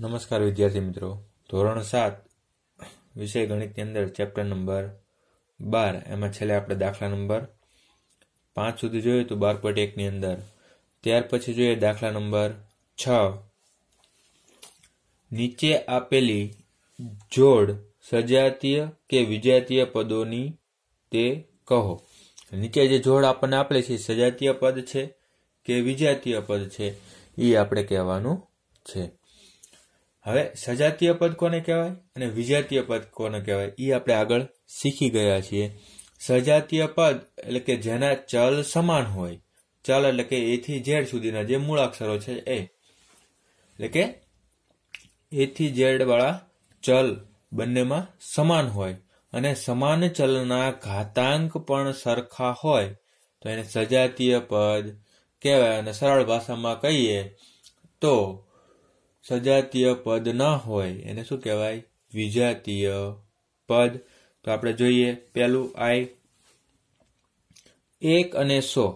નમસ્કાર વિદ્યાર્થી મિત્રો ધોરણ સાત વિષય ગણિતની અંદર ચેપ્ટર નંબર બાર એમાં છેલ્લે આપણે દાખલા નંબર પાંચ સુધી જોઈએ તો બાર પોઈન્ટ એકની અંદર ત્યાર પછી જોઈએ દાખલા નંબર છ નીચે આપેલી જોડ સજાતીય કે વિજાતીય પદોની તે કહો નીચે જે જોડ આપણને આપેલી છે સજાતીય પદ છે કે વિજાતીય પદ છે એ આપણે કહેવાનું છે હવે સજાતીય પદ કોને કહેવાય અને વિજાતીય પદ કોને કહેવાય એ આપણે આગળ શીખી ગયા છીએ સજાતીય પદ એટલે કે જેના ચલ સમાન હોય ચલ એટલે કે એ થી ઝેડ સુધીના જે મૂળાક્ષરો છે એ એટલે કે એ થી ઝેડ વાળા ચલ બંનેમાં સમાન હોય અને સમાન ચલના ઘાતાંક પણ સરખા હોય તો એને સજાતીય પદ કહેવાય અને સરળ ભાષામાં કહીએ તો સજાતીય પદ ન હોય એને શું કહેવાય વિજાતીય પદ તો આપણે જોઈએ પહેલું આઈ એક અને સો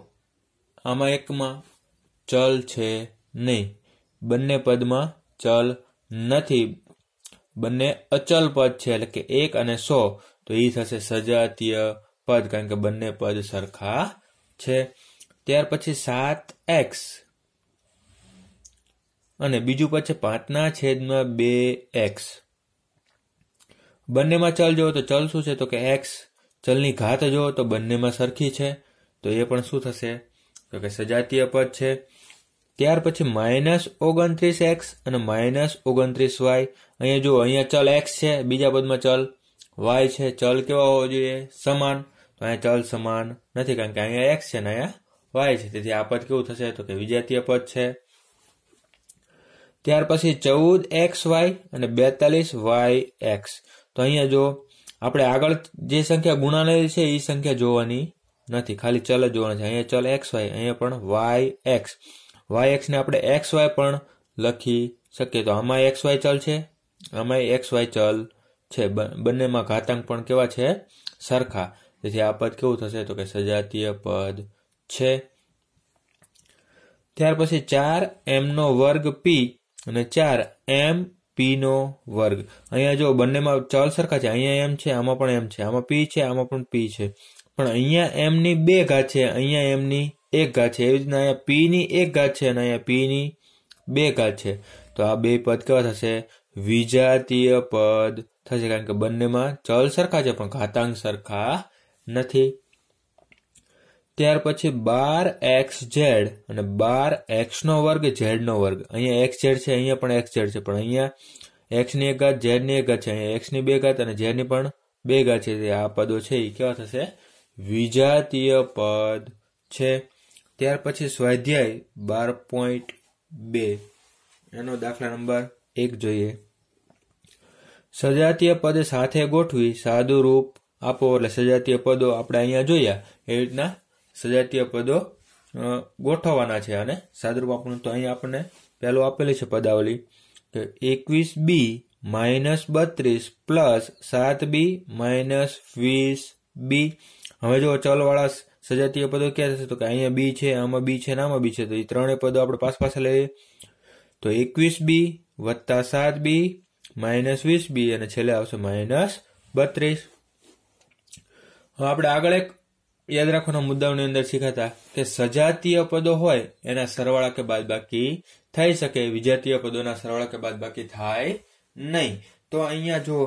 આમાં એકમાં ચલ છે નહીં બંને પદમાં ચલ નથી બંને અચલ પદ છે એટલે કે એક અને સો તો એ થશે સજાતીય પદ કારણ કે બંને પદ સરખા છે ત્યાર પછી સાત એક્સ અને બીજું પછી પાંચના છેદમાં બે એક્સ બંનેમાં ચલ જુઓ તો ચલ શું છે તો કે એક્સ ચલની ઘાત જુઓ તો બંનેમાં સરખી છે તો એ પણ શું થશે તો કે સજાતીય પદ છે ત્યાર પછી માઇનસ ઓગણત્રીસ એક્સ અને માઇનસ ઓગણત્રીસ વાય અહીંયા જુઓ અહીંયા ચલ એક્સ છે બીજા પદમાં ચલ વાય છે ચલ કેવા હોવો જોઈએ સમાન તો અહીંયા ચલ સમાન નથી કારણ કે અહીંયા એક્સ છે ને અહીંયા વાય છે તેથી આ પદ કેવું થશે તો કે વિજાતીય પદ છે ત્યાર પછી ચૌદ એક્સ વાય અને બેતાલીસ વાય એક્સ તો અહીંયા જો આપણે આગળ જે સંખ્યા ગુણાલેલી છે એ સંખ્યા જોવાની નથી ખાલી ચલ જ જોવાના છે અહીંયા ચલ એક્સ વાય અહીંયા પણ વાય એક્સ વાય એક્સને આપણે એક્સ વાય પણ લખી શકીએ તો આમાં એક્સ વાય ચલ છે આમાં એક્સ વાય ચલ છે બંનેમાં ઘાતાંક પણ કેવા છે સરખા તેથી આ પદ કેવું થશે તો કે સજાતીય પદ છે ત્યાર પછી ચાર એમનો વર્ગ પી અને ચાર એમ પીનો વર્ગ અહીંયા જો બંનેમાં ચલ સરખા છે અહીંયા એમ છે આમાં પણ એમ છે આમાં પી છે આમાં પણ પી છે પણ અહીંયા એમની બે ઘાત છે અહીંયા એમની એક ઘાત છે એવી રીતના અહીંયા પીની એક ઘાત છે અને અહીંયા પીની બે ઘાત છે તો આ બે પદ કેવા થશે વિજાતીય પદ થશે કારણ કે બંનેમાં ચલ સરખા છે પણ ઘાતાંક સરખા નથી ત્યાર પછી બાર એક્સ ઝેડ અને બાર એક્સનો વર્ગ ઝેડનો વર્ગ અહીંયા એક્સ ઝેડ છે અહીંયા પણ એક્સ ઝેડ છે પણ અહીંયા એક્સની એક ઘાત ઝેડની એક ઘાત છે અહીંયા એક્સની બે ઘાત અને ઝેડની પણ બે ઘાત છે આ પદો છે એ કેવા થશે વિજાતીય પદ છે ત્યાર પછી સ્વાધ્યાય બાર પોઈન્ટ બે એનો દાખલા નંબર એક જોઈએ સજાતીય પદ સાથે ગોઠવી સાદું રૂપ આપો એટલે સજાતીય પદો આપણે અહીંયા જોયા એવી રીતના સજાતીય પદો ગોઠવવાના છે અને સાદુરૂપ આપણું તો અહીં આપણને પહેલું આપેલી છે પદાવલી કે એકવીસ બી માઇનસ બત્રીસ પ્લસ સાત બી માઇનસ વીસ બી હવે જો ચલવાળા સજાતીય પદો ક્યાં થશે તો કે અહીંયા બી છે આમાં બી છે ને આમાં બી છે તો એ ત્રણેય પદો આપણે પાસ પાસે લઈએ તો એકવીસ બી વત્તા સાત બી માઇનસ વીસ બી અને છેલ્લે આવશે માઇનસ બત્રીસ હવે આપણે આગળ એક યાદ રાખવાના મુદ્દાઓની અંદર શીખાતા કે સજાતીય પદો હોય એના સરવાળા કે બાદબાકી થઈ શકે વિજાતીય પદોના સરવાળા કે બાદબાકી થાય નહીં તો અહીંયા જો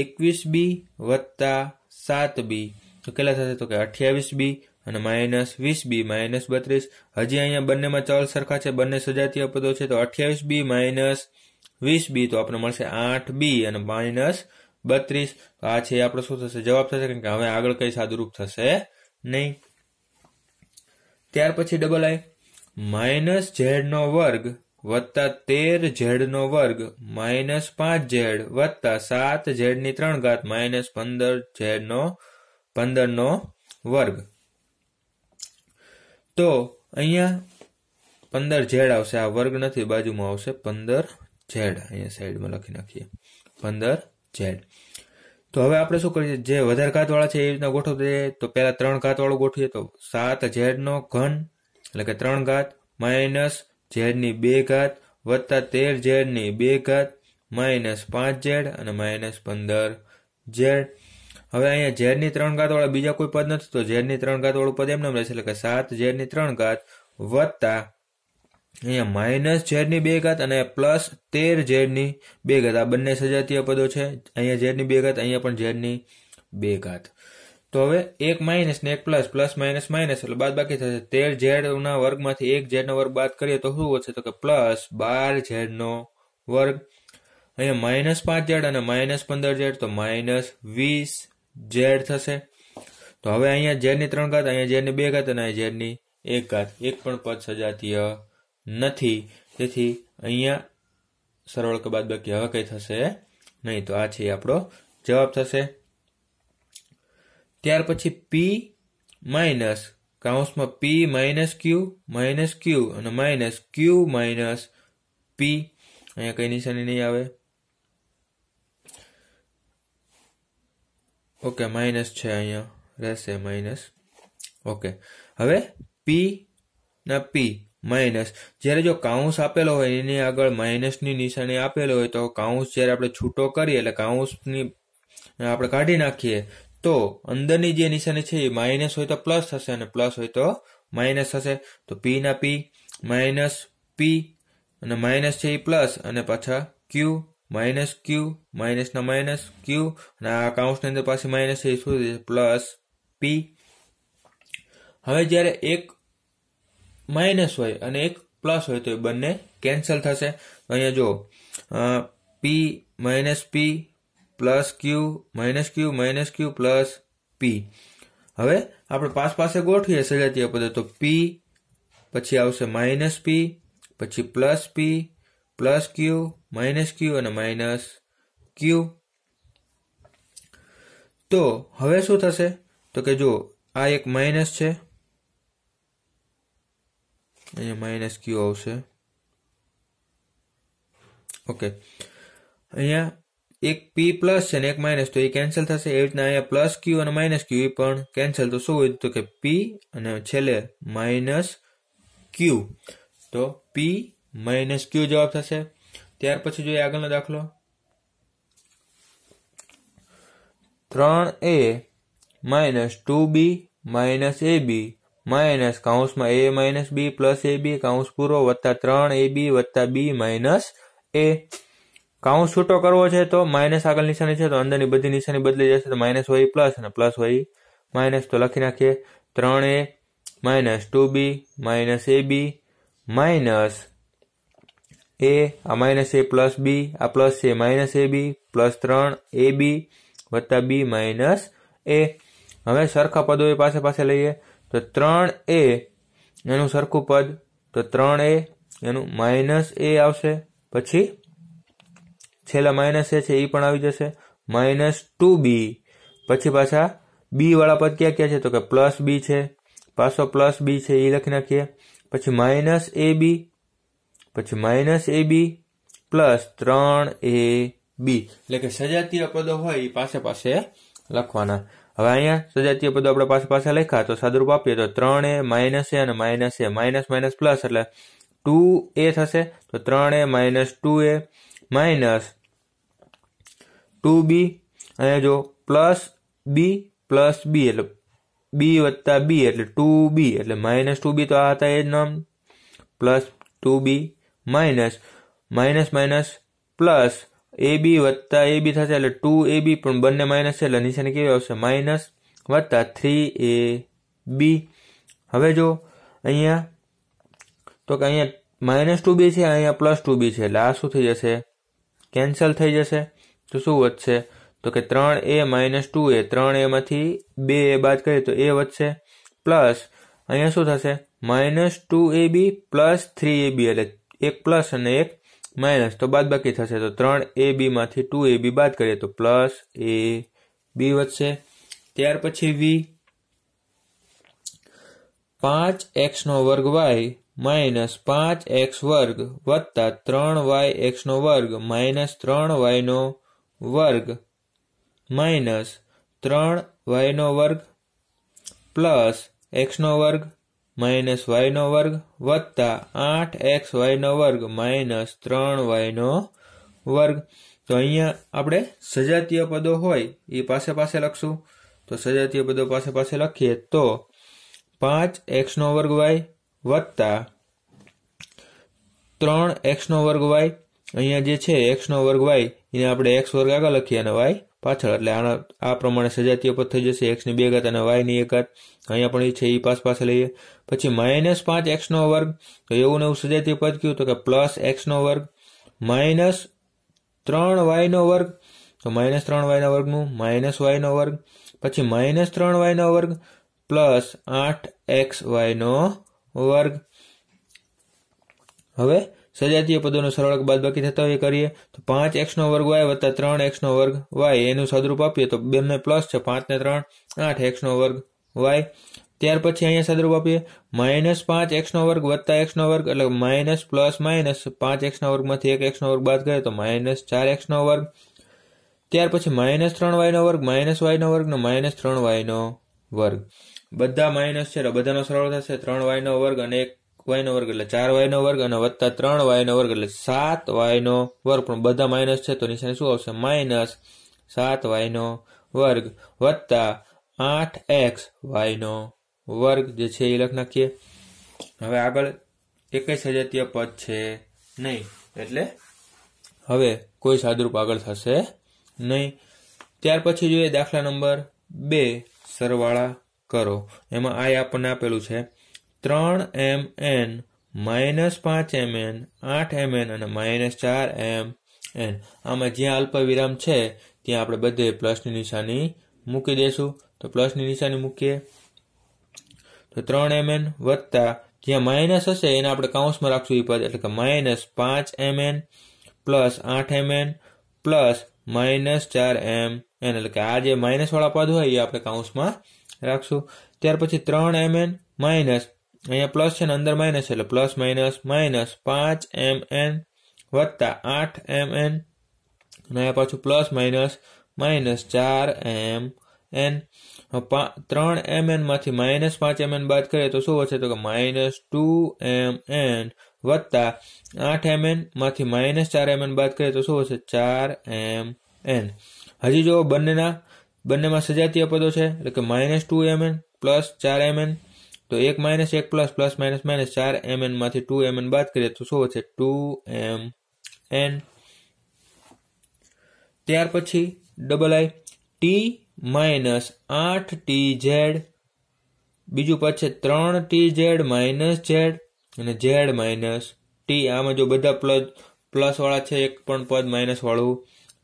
એકવીસ બી વત્તા સાત બી તો કેટલા થશે તો કે અઠ્યાવીસ બી અને માઇનસ વીસ બી માઇનસ બત્રીસ હજી અહીંયા બંનેમાં ચલ સરખા છે બંને સજાતીય પદો છે તો અઠ્યાવીસ બી માઇનસ વીસ બી તો આપણે મળશે આઠ બી અને માઇનસ બત્રીસ આ છે આપણે શું થશે જવાબ થશે કે હવે આગળ કઈ સાદુરૂપ થશે નહીં ત્યાર પછી ડબલ આઈ માઇનસ ઝેડનો વર્ગ વત્તા તેર ઝેડનો વર્ગ માઇનસ પાંચ ઝેડ વત્તા સાત ઝેડની ત્રણ ઘાત માઇનસ પંદર ઝેડનો પંદરનો વર્ગ તો અહીંયા પંદર ઝેડ આવશે આ વર્ગ નથી બાજુમાં આવશે પંદર ઝેડ અહીંયા સાઈડમાં લખી નાખીએ પંદર ઝેડ તો હવે આપણે શું કરીએ જે વધારે ઘાતવાળા છે એ રીતના દઈએ તો પહેલાં ત્રણ ઘાતવાળો ગોઠવીએ તો સાત ઝેડનો ઘન એટલે કે ત્રણ ઘાત માઇનસ ઝેડની બે ઘાત વત્તા તેર ઝેડની બે ઘાત માઇનસ પાંચ ઝેડ અને માઇનસ પંદર ઝેડ હવે અહીંયા ઝેડની ત્રણ વાળા બીજા કોઈ પદ નથી તો ઝેડની ત્રણ ઘાતવાળું પદ એમને રહેશે એટલે કે સાત ઝેડની ત્રણ ઘાત વત્તા અહીંયા માઇનસ ઝેડની બે ઘાત અને પ્લસ તેર ઝેડની બે ઘાત આ બંને સજાતીય પદો છે અહીંયા ઝેડની બે ઘાત અહીંયા પણ ઝેડની બે ઘાત તો હવે એક માઇનસ ને એક પ્લસ પ્લસ માઇનસ માઇનસ એટલે બાદ બાકી થશે તેર ઝેડના વર્ગમાંથી એક ઝેડનો વર્ગ બાદ કરીએ તો શું વધશે તો કે પ્લસ બાર ઝેડનો વર્ગ અહીંયા માઇનસ પાંચ ઝેડ અને માઇનસ પંદર ઝેડ તો માઇનસ વીસ ઝેડ થશે તો હવે અહીંયા ઝેડની ત્રણ ઘાત અહીંયા ઝેડની બે ઘાત અને ઝેડની એક ઘાત એક પણ પદ સજાતીય નથી તેથી અહિયાં સરવળ કે બાદ બાકી હવે કઈ થશે નહીં તો આ છે આપણો જવાબ થશે ત્યાર પછી p - (p - q - q અને - q - p અહિયાં કોઈ નિશાની નહી આવે ઓકે માઈનસ છે અહિયાં રહેશે માઈનસ ઓકે હવે p ને p માઇનસ જ્યારે જો કાઉન્સ આપેલો હોય એની આગળ માઇનસની નિશાની આપેલો હોય તો કાઉન્સ જ્યારે આપણે છૂટો કરીએ એટલે કાઉન્સની આપણે કાઢી નાખીએ તો અંદરની જે નિશાની છે એ માઇનસ હોય તો પ્લસ થશે અને પ્લસ હોય તો માઇનસ થશે તો પી ના પી માઇનસ પી અને માઇનસ છે એ પ્લસ અને પાછા ક્યુ માઇનસ ક્યુ માઇનસના માઇનસ ક્યુ અને આ કાઉન્સની અંદર પાછી માઇનસ છે એ શું થશે પ્લસ પી હવે જ્યારે એક માઇનસ હોય અને એક પ્લસ હોય તો એ બંને કેન્સલ થશે અહીંયા જો P minus P plus Q minus Q minus Q plus P હવે આપણે પાસ પાસે ગોઠવીએ સજાતીય પદો તો પી પછી આવશે માઇનસ પી પછી plus P plus Q minus Q અને માઇનસ ક્યુ તો હવે શું થશે તો કે જો આ એક માઇનસ છે અહીંયા માઇનસ ક્યુ આવશે ઓકે અહીંયા એક પી પ્લસ છે ને એક માઇનસ તો એ કેન્સલ થશે એવી રીતના અહીંયા પ્લસ ક્યુ અને માઇનસ ક્યુ એ પણ કેન્સલ તો શું હોય તો કે પી અને છેલ્લે માઇનસ ક્યુ તો પી માઇનસ ક્યુ જવાબ થશે ત્યાર પછી જોઈએ આગળનો દાખલો ત્રણ A minus two B minus A B minus કાઉન્સમાં A minus B plus A B કાઉસ પૂરો વત્તા ત્રણ એ બી વત્તા બી માઇનસ એ કાઉન્સ છૂટો કરવો છે તો માઇનસ આગળ નિશાની છે તો અંદરની બધી નિશાની બદલી જશે તો માઇનસ હોય પ્લસ અને પ્લસ હોય માઇનસ તો લખી નાખીએ ત્રણ A minus two B minus A B minus A આ માઇનસ એ પ્લસ બી આ પ્લસ છે માઇનસ એ બી પ્લસ ત્રણ એ બી વત્તા બી માઇનસ એ હવે સરખા પદો એ પાસે પાસે લઈએ તો ત્રણ એ એનું સરખું પદ તો ત્રણ એ એનું માઇનસ એ આવશે પછી છેલ્લા માઇનસ એ છે એ પણ આવી જશે માઇનસ ટુ બી પછી પાછા બી વાળા પદ ક્યાં ક્યાં છે તો કે પ્લસ બી છે પાછો પ્લસ બી છે એ લખી નાખીએ પછી માઇનસ એ બી પછી માઇનસ એ બી પ્લસ ત્રણ એ બી એટલે કે સજાતીય પદો હોય એ પાસે પાસે લખવાના આયા સજાતીય પદો આપણે પાછો પાછ લખ્યા તો સાદુરુપ આપીએ તો 3a - a અને -a --+ એટલે 2a થશે તો 3a - 2a - 2b અને જો + b + b એટલે b + b એટલે 2b એટલે -2b તો આ આતા એ નામ + 2b ---+ એ બી વત્તા એ બી થશે એટલે ટુ એ બી પણ બંને માઇનસ છે એટલે નીચેની કેવી આવશે માઇનસ વત્તા થ્રી એ બી હવે જો અહીંયા તો કે અહીંયા માઇનસ ટુ બી છે અહીંયા પ્લસ ટુ બી છે એટલે આ શું થઈ જશે કેન્સલ થઈ જશે તો શું વધશે તો કે ત્રણ એ માઇનસ ટુ એ ત્રણ એમાંથી બે એ બાદ કરીએ તો એ વધશે પ્લસ અહીંયા શું થશે minus two A B plus three A B એટલે એક પ્લસ અને એક माइनस तो बात बाकी था से तो 3ab माथी 2ab બાદ કરીએ તો + ab વધશે ત્યાર પછી v 5x નો વર્ગ y - 5x² + 3yx² - 3y² - 3y² + x² minus વાયનો વર્ગ વત્તા આઠ એક્સ વાયનો વર્ગ માઇનસ ત્રણ વાયનો વર્ગ તો અહીંયા આપણે સજાતીય પદો હોય એ પાસે પાસે લખશું તો સજાતીય પદો પાસે પાસે લખીએ તો પાંચ એક્સનો વર્ગ વાય વત્તા ત્રણ એક્સનો વર્ગ વાય અહીંયા જે છે એક્સનો વર્ગ વાય એને આપણે એક્સ વર્ગ આગળ લખીએ અને વાય પાછળ એટલે આના આ પ્રમાણે સજાતીય પદ થઈ જશે એક્સની બે ઘાત અને વાયની એક અહીંયા પણ એ છે એ પાસ પાસે લઈએ પછી માઇનસ પાંચ એક્સનો વર્ગ તો એવું ને એવું સજાતીય પદ કયું તો કે પ્લસ એક્સનો વર્ગ માઇનસ ત્રણ વાયનો વર્ગ તો માઇનસ ત્રણ વાયના વર્ગનું માઇનસ વાયનો વર્ગ પછી માઇનસ ત્રણ વાયનો વર્ગ પ્લસ આઠ એક્સ વાયનો વર્ગ હવે સજાતીય પદોનો સરવાળો બાદબાકી થતા હોય કરીએ તો પાંચ એક્સનો વર્ગ વાય વત્તા ત્રણ એક્સનો વર્ગ વાય એનું સદરૂપ આપીએ તો બેને પ્લસ છે પાંચને ત્રણ આઠ એક્સનો વર્ગ વાય ત્યાર પછી અહીંયા સદરૂપ આપીએ માઇનસ પાંચ એક્સનો વર્ગ વત્તા એક્સનો વર્ગ એટલે માઇનસ પ્લસ માઇનસ પાંચ એક્સના વર્ગમાંથી એક એક્સનો વર્ગ બાદ કરે તો માઇનસ ચાર એક્સનો વર્ગ ત્યાર પછી માઇનસ ત્રણ વાયનો વર્ગ માઇનસ વાયનો વર્ગ માઇનસ ત્રણ વાયનો વર્ગ બધા માઇનસ છે બધાનો સરળ થશે ત્રણ વાયનો વર્ગ અને એક વાયનો વર્ગ એટલે ચાર વાયનો વર્ગ અને વત્તા ત્રણ વાયનો વર્ગ એટલે સાત વાયનો વર્ગ પણ બધા માઇનસ છે તો નિશાની શું આવશે માઇનસ સાત વાયનો વર્ગ વત્તા આઠ એક્સ વાયનો વર્ગ જે છે એ લખ નાખીએ હવે આગળ એકવીસ સજાતીય પદ છે નહીં એટલે હવે કોઈ સાદુરૂપ આગળ થશે નહીં ત્યાર પછી જોઈએ દાખલા નંબર બે સરવાળા કરો એમાં આ આપણને આપેલું છે ત્રણ એમ એન માઇનસ પાંચ એમ એન આઠ એમ એન અને માઇનસ ચાર એમ એન આમાં જ્યાં અલ્પવિરામ છે ત્યાં આપણે બધે પ્લસની નિશાની મૂકી દઈશું તો પ્લસની નિશાની મૂકીએ તો ત્રણ એમ એન વત્તા જ્યાં માઇનસ હશે એને આપણે કાઉન્સમાં રાખશું એ પદ એટલે કે માઇનસ પાંચ એમ એન પ્લસ આઠ એમ એન પ્લસ માઇનસ ચાર એમ એન એટલે કે આ જે માઇનસ વાળા પદ હોય એ આપણે કાઉન્સમાં રાખશું ત્યાર પછી ત્રણ એમ એન માઇનસ અહીંયા પ્લસ છે ને અંદર માઇનસ એટલે પ્લસ માઇનસ માઇનસ પાંચ એમ એન વત્તા આઠ એમ એન અને અહીંયા પાછું પ્લસ માઇનસ માઇનસ ચાર એમ એન ત્રણ એમ એનમાંથી માઇનસ પાંચ એમ એન બાદ કરીએ તો શું હશે તો કે માઇનસ ટુ એમ એન વત્તા આઠ એમ એનમાંથી માઇનસ ચાર એમ એન બાદ કરીએ તો શું હશે ચાર એમ એન હજી જો બંનેના બંનેમાં સજાતીય પદો છે એટલે કે minus two M N plus ચાર એમ એન તો એક માઇનસ એક પ્લસ પ્લસ માઇનસ માઇનસ ચાર એમ એનમાંથી ટુ એમ એન બાદ કરીએ તો શું છે ટુ એમ એન ત્યાર પછી ડબલ આઈ ટી માઇનસ આઠ ટી ઝેડ બીજું પછી ત્રણ ટી ઝેડ માઇનસ ઝેડ અને ઝેડ માઇનસ ટી આમાં જો બધા પ્લસ પ્લસવાળા છે એક પણ પદ માઇનસવાળું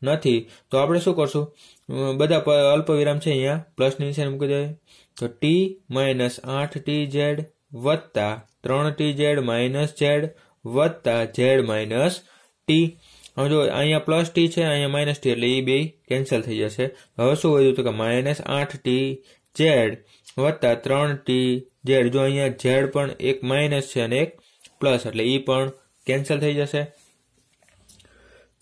નથી તો આપણે શું કરશું બધા અલ્પ વિરામ છે અહીંયા પ્લસની નિશાની મૂકી દઈએ તો ટી માઇનસ આઠ ટી ઝેડ વત્તા ત્રણ ટી ઝેડ માઇનસ ઝેડ વત્તા ઝેડ માઇનસ ટી હવે જો અહીંયા પ્લસ ટી છે અહીંયા માઇનસ ટી એટલે એ બે કેન્સલ થઈ જશે હવે શું વધ્યું તો કે માઇનસ આઠ ટી ઝેડ વત્તા ત્રણ ટી ઝેડ જો અહીંયા ઝેડ પણ એક માઇનસ છે અને એક પ્લસ એટલે એ પણ કેન્સલ થઈ જશે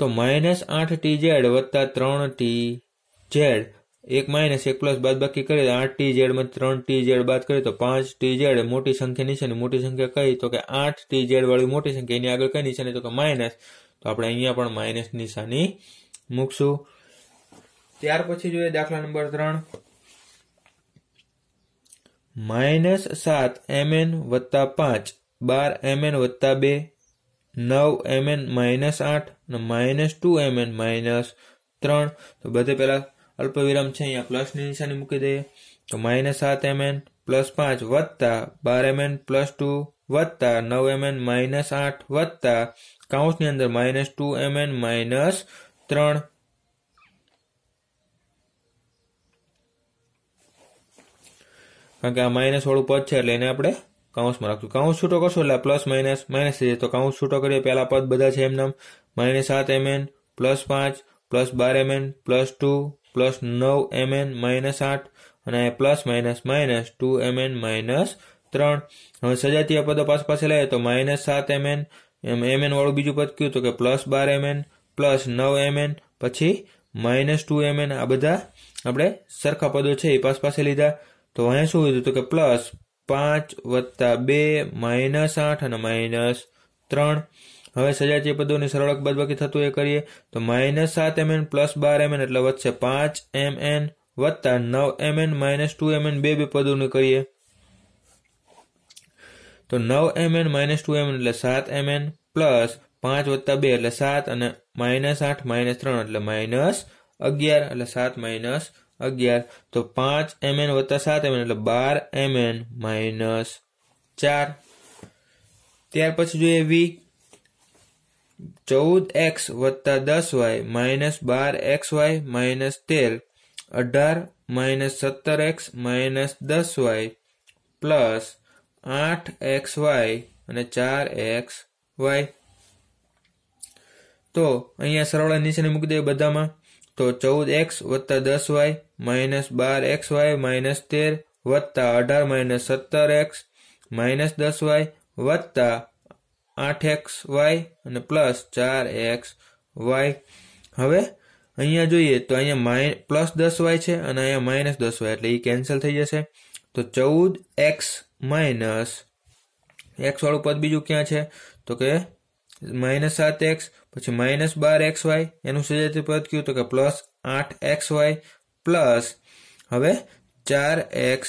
તો માઇનસ આઠ ટી ઝેડ વત્તા ત્રણ ટી ઝેડ 1 - 1 + બાદબાકી કરે 8tz માં 3tz બાદ કરે તો 5tz મોટી સંખ્યા નીચેની મોટી સંખ્યા કઈ તો કે 8tz વાળી મોટી સંખ્યા એની આગળ કઈ નિશાની તો કે માઈનસ તો આપણે અહીંયા પણ માઈનસ નિશાની મૂકશું ત્યાર પછી જોઈએ દાખલો નંબર 3 - 7mn + 5 12mn + 2 9mn - 8 અને -2mn - 3 તો બધે પહેલા અલ્પ વિરામ છે અહીંયા પ્લસની નિશાની મૂકી દઈએ તો માઇનસ સાત એમએન પ્લસ પાંચ વત્તા બાર એમ એન પ્લસ ટુ વત્તા નવ એમ એન માઇનસ આઠ વત્તા કાઉન્સની અંદર minus two M N minus ત્રણ કારણ કે આ માઇનસ વાળું પદ છે એટલે એને આપણે કાઉન્સમાં રાખશું કાઉન્સ છૂટો કરશું એટલે પ્લસ માઇનસ માઇનસ થઈ જાય તો કાઉન્સ છૂટો કરીએ પહેલા પદ બધા છે એમનામ માઇનસ સાત એમએન પ્લસ પાંચ પ્લસ બાર M N plus two plus નવ એમએન માઇનસ આઠ અને plus minus minus two M N minus ત્રણ હવે સજાતીય પદો પાસ પાસે લઈએ તો માઇનસ સાત એમએન એમ એમએન વાળું બીજું પદ કયું તો કે પ્લસ બાર એમએન પ્લસ નવ એમએન પછી માઇનસ ટુ એમએન આ બધા આપણે સરખા પદો છે એ પાસ પાસે લીધા તો અહીંયા શું લીધું તો કે પ્લસ પાંચ વત્તા બે માઇનસ આઠ અને માઇનસ ત્રણ હવે સજાતીય પદોની સરળક બાદબાકી થતું એ કરીએ તો માઇનસ સાત એમ એન પ્લસ બાર એમ એન એટલે વધશે પાંચ એમ એન વત્તા નવ M N minus two M N બે બે પદોની કરીએ તો નવ M N minus two M N એટલે સાત એમ એન પ્લસ પાંચ વત્તા બે એટલે સાત અને માઇનસ આઠ માઇનસ ત્રણ એટલે માઇનસ અગિયાર એટલે સાત માઇનસ અગિયાર તો પાંચ એમ એન વત્તા સાત એમ એન એટલે બાર એમ એન માઇનસ ચાર ત્યાર પછી જોઈએ વી ચૌદ એક્સ વત્તા દસ વાય માઇનસ બાર એક્સ વાય માઇનસ તેર અઢાર માઇનસ સત્તર એક્સ માઇનસ દસ વાય પ્લસ આઠ એક્સ વાય અને ચાર એક્સ વાય તો અહીંયા સરવાળા નીચેને મૂકી દે બધામાં તો ચૌદ એક્સ વત્તા દસ વાય માઇનસ બાર એક્સ વાય માઇનસ તેર વત્તા અઢાર માઇનસ સત્તર એક્સ માઇનસ દસ વાય વત્તા આઠ એક્સ વાય અને પ્લસ ચાર એક્સ વાય હવે અહીંયા જોઈએ તો અહીંયા માઇ પ્લસ દસ વાય છે અને અહીંયા માઇનસ દસ વાય એટલે એ કેન્સલ થઈ જશે તો ચૌદ એક્સ માઇનસ એક્સ વાળું પદ બીજું ક્યાં છે તો કે માઇનસ સાત એક્સ પછી માઇનસ બાર એક્સ વાય એનું સજાતી પદ કયું તો કે પ્લસ આઠ એક્સ વાય પ્લસ હવે ચાર એક્સ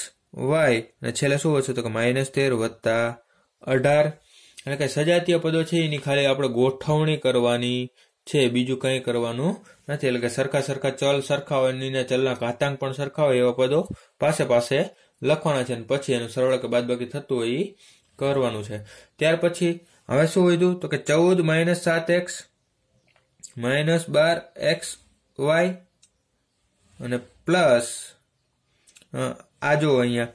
વાય અને છેલ્લે શું હશે તો કે માઇનસ તેર વત્તા અઢાર એટલે કે સજાતીય પદો છે એની ખાલી આપણે ગોઠવણી કરવાની છે બીજું કંઈ કરવાનું નથી એટલે કે સરખા સરખા ચલ સરખા હોય નિર્ણય ચલના ઘાતાંક પણ સરખા હોય એવા પદો પાસે પાસે લખવાના છે અને પછી એનું સરળ કે બાદબાકી થતું હોય એ કરવાનું છે ત્યાર પછી હવે શું કીધું તો કે ચૌદ માઇનસ સાત એક્સ માઇનસ બાર એક્સ વાય અને પ્લસ આ જો અહીંયા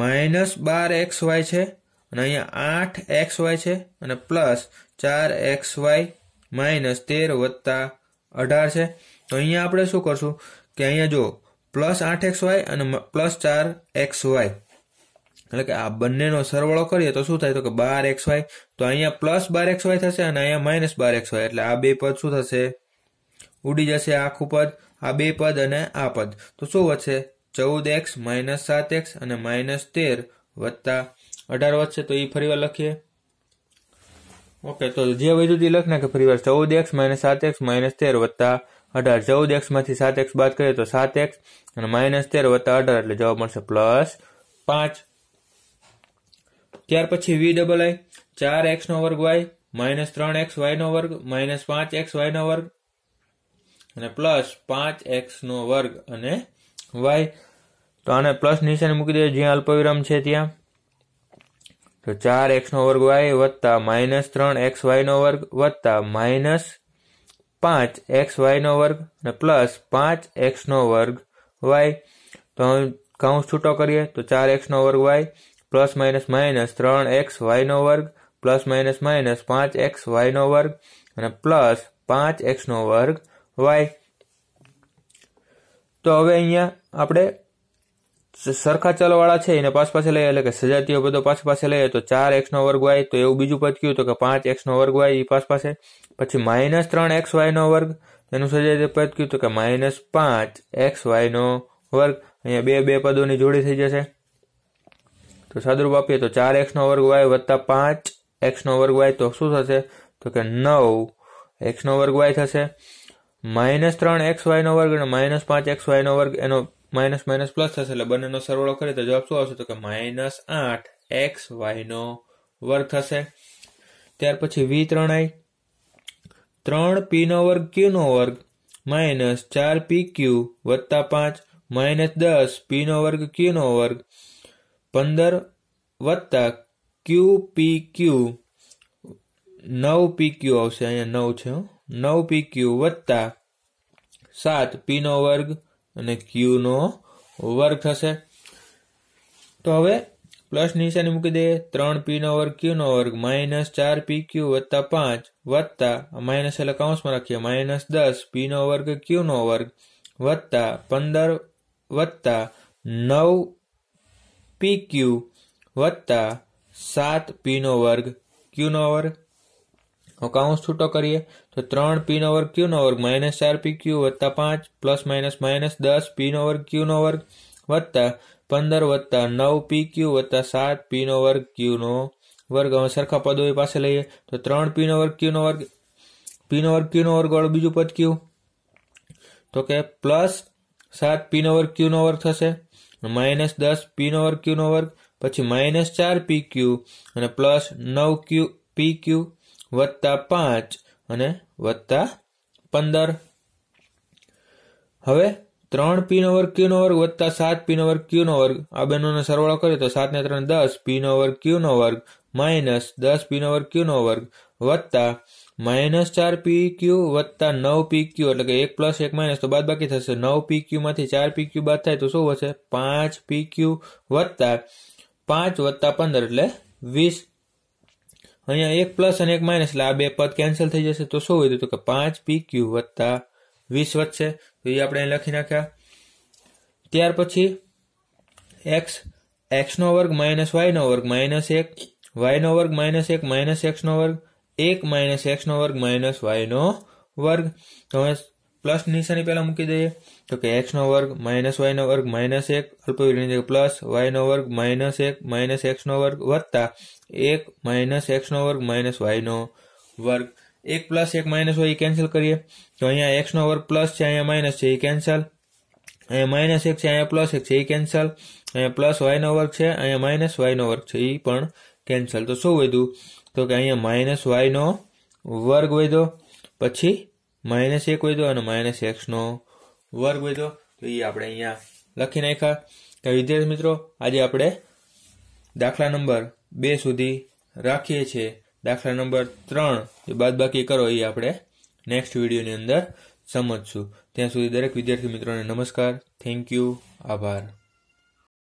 માઇનસ બાર એક્સ વાય છે અને અહીંયા આઠ એક્સ વાય છે અને પ્લસ ચાર એક્સ વાય માઇનસ તેર વત્તા અઢાર છે તો અહીંયા આપણે શું કરશું કે અહીંયા જો પ્લસ આઠ એક્સ વાય અને પ્લસ ચાર એક્સ વાય એટલે કે આ બંનેનો સરવાળો કરીએ તો શું થાય તો કે બાર એક્સ વાય તો અહીંયા પ્લસ બાર એક્સ વાય થશે અને અહીંયા માઇનસ બાર એક્સ વાય એટલે આ બે પદ શું થશે ઉડી જશે આખું પદ આ બે પદ અને આ પદ તો શું વધશે ચૌદ એક્સ માઇનસ સાત એક્સ અને માઇનસ તેર વત્તા અઢાર વધશે તો એ ફરીવાર લખીએ ઓકે તો જે વૈદ્યુતિ લખના કે ફરીવાર ચૌદ એક્સ માઇનસ સાત એક્સ માઇનસ તેર વત્તા અઢાર ચૌદ એક્સમાંથી સાત એક્સ બાદ કરીએ તો સાત એક્સ અને માઇનસ તેર વત્તા અઢાર એટલે જવાબ મળશે પ્લસ પાંચ ત્યાર પછી વી ડબલ આઈ ચાર એક્સ નો વર્ગ વાય માઇનસ ત્રણ એક્સ વાય નો વર્ગ માઇનસ પાંચ એક્સ વાય નો વર્ગ અને પ્લસ પાંચ એક્સ નો વર્ગ અને વાય તો આને પ્લસ નિશાની મૂકી દે જ્યાં અલ્પવિરામ છે ત્યાં તો ચાર એક્સનો વર્ગ વાય વત્તા માઇનસ ત્રણ એક્સ વાયનો વર્ગ વત્તા માઇનસ પાંચ એક્સ વાયનો વર્ગ અને પ્લસ પાંચ એક્સનો વર્ગ વાય તો કૌંસ છૂટો કરીએ તો ચાર એક્સનો વર્ગ વાય પ્લસ માઇનસ માઇનસ ત્રણ એક્સ વાયનો વર્ગ પ્લસ માઇનસ માઇનસ પાંચ એક્સ વાયનો વર્ગ અને પ્લસ પાંચ એક્સનો વર્ગ વાય તો હવે અહીંયા આપણે સરખા ચલવાળા છે એને પાછ પાસે લઈએ એટલે કે સજાતીય પદો પાછ પાસે લઈએ તો ચાર એક્સનો વર્ગ વાય તો એવું બીજું પદ કયું તો કે પાંચ એક્સનો વર્ગ વાય એ પાછ પાસે પછી માઇનસ ત્રણ એક્સ વાયનો વર્ગ એનું સજાતીય પદ કયું તો કે માઇનસ પાંચ એક્સ વાયનો વર્ગ અહીંયા બે બે પદોની જોડી થઈ જશે તો સાદુરૂપ આપીએ તો ચાર એક્સનો વર્ગ વાય વત્તા પાંચ એક્સનો વર્ગ વાય તો શું થશે તો કે નવ એક્સનો વર્ગ વાય થશે માઇનસ ત્રણ એક્સ વાયનો વર્ગ અને માઇનસ પાંચ એક્સ વાયનો વર્ગ એનો માઇનસ માઇનસ પ્લસ થશે એટલે બંનેનો સરવાળો કરીએ તો જવાબ શું આવશે તો કે માઇનસ આઠ એક્સ વાયનો વર્ગ થશે ત્યાર પછી વી ત્રણ આઈ ત્રણ પીનો વર્ગ ક્યુનો વર્ગ માઇનસ ચાર પી ક્યુ વત્તા પાંચ માઇનસ દસ પીનો વર્ગ ક્યુનો વર્ગ પંદર વત્તા ક્યુ પી ક્યુ નવ પી ક્યુ આવશે અહીંયા નવ છે નવ પી ક્યુ વત્તા સાત પીનો વર્ગ અને ક્યુનો વર્ગ થશે તો હવે પ્લસ નિશાની મૂકી દે ત્રણ પી નો વર્ગ ક્યુ નો વર્ગ માઇનસ ચાર પી ક્યુ વત્તા પાંચ વત્તા માઇનસ એટલે કૌંસમાં રાખીએ માઇનસ દસ પી નો વર્ગ ક્યુ નો વર્ગ વત્તા પંદર વત્તા નવ પી ક્યુ વત્તા સાત પી નો વર્ગ ક્યુ નો વર્ગ કાઉન્સ છૂટો કરીએ તો ત્રણ પીનો વર્ગ ક્યુનો વર્ગ માઇનસ ચાર પી ક્યુ વત્તા પાંચ પ્લસ માઇનસ માઇનસ દસ પીનો વર્ગ ક્યુનો વર્ગ વત્તા પંદર વત્તા નવ પી ક્યુ વત્તા સાત પીનો વર્ગ ક્યુનો વર્ગ હવે સરખા પદો પાસે લઈએ તો ત્રણ પીનો વર્ગ ક્યુનો વર્ગ પીનો વર્ગ ક્યુનો વર્ગ વાળું બીજું પદ ક્યુ તો કે પ્લસ સાત પીનો વર્ગ ક્યુનો વર્ગ થશે માઇનસ દસ પીનો વર્ગ ક્યુનો વર્ગ પછી માઇનસ ચાર પી ક્યુ અને પ્લસ નવ ક્યુ પી ક્યુ વત્તા પાંચ અને વત્તા પંદર હવે ત્રણ પીનો વર્ગ ક્યુનો વર્ગ વત્તા સાત પીનો વર્ગ ક્યુનો વર્ગ આ બેનોનો સરવાળો કર્યો તો સાત ને ત્રણ દસ પીનો વર્ગ ક્યુનો વર્ગ માઇનસ દસ પીનો વર્ગ ક્યુનો વર્ગ વત્તા માઇનસ ચાર પી ક્યુ વત્તા નવ પી ક્યુ એટલે કે એક પ્લસ એક માઇનસ તો બાદ બાકી થશે નવ પી ક્યુમાંથી ચાર પી ક્યુ બાદ થાય તો શું હશે પાંચ પી ક્યુ વત્તા પાંચ વત્તા પંદર એટલે વીસ અહીંયા એક પ્લસ અને એક માઇનસ એટલે આ બે પદ કેન્સલ થઈ જશે તો શું વધ્યું તો કે પાંચ પી ક્યુ વત્તા વીસ વધશે તો એ આપણે અહીં લખી નાખ્યા ત્યાર પછી એક્સ એક્સનો વર્ગ માઇનસ વાયનો વર્ગ માઇનસ એક વાયનો વર્ગ માઇનસ એક માઇનસ એક્સનો વર્ગ એક માઇનસ એક્સનો વર્ગ માઇનસ વાયનો વર્ગ તો હવે પ્લસ નિશાની પહેલાં મૂકી દઈએ તો કે એક્સનો વર્ગ માઇનસ વાયનો વર્ગ માઇનસ એક અલ્પવિગ્રહની પ્લસ વાયનો વર્ગ માઇનસ એક માઇનસ એક્સનો વર્ગ વત્તા એક માઇનસ એક્સનો વર્ગ માઇનસ વાયનો વર્ગ એક પ્લસ એક માઇનસ હોય એ કેન્સલ કરીએ તો અહીંયા એક્સનો વર્ગ પ્લસ છે અહીંયા માઇનસ છે એ કેન્સલ અહીંયા માઇનસ એક છે અહીંયા પ્લસ એક છે એ કેન્સલ અહીંયા પ્લસ વાયનો વર્ગ છે અહીંયા માઇનસ વાયનો વર્ગ છે એ પણ કેન્સલ તો શું વધ્યું તો કે અહીંયા માઇનસ વાયનો વર્ગ વધ્યો પછી માઇનસ એક હોય તો અને માઇનસ એક્સનો વર્ગ હોય તો તો એ આપણે અહીંયા લખી નાખ્યા તો વિદ્યાર્થી મિત્રો આજે આપણે દાખલા નંબર બે સુધી રાખીએ છીએ દાખલા નંબર ત્રણ જે બાકી કરો એ આપણે નેક્સ્ટ વિડીયોની અંદર સમજશું ત્યાં સુધી દરેક વિદ્યાર્થી મિત્રોને નમસ્કાર થેન્ક યુ આભાર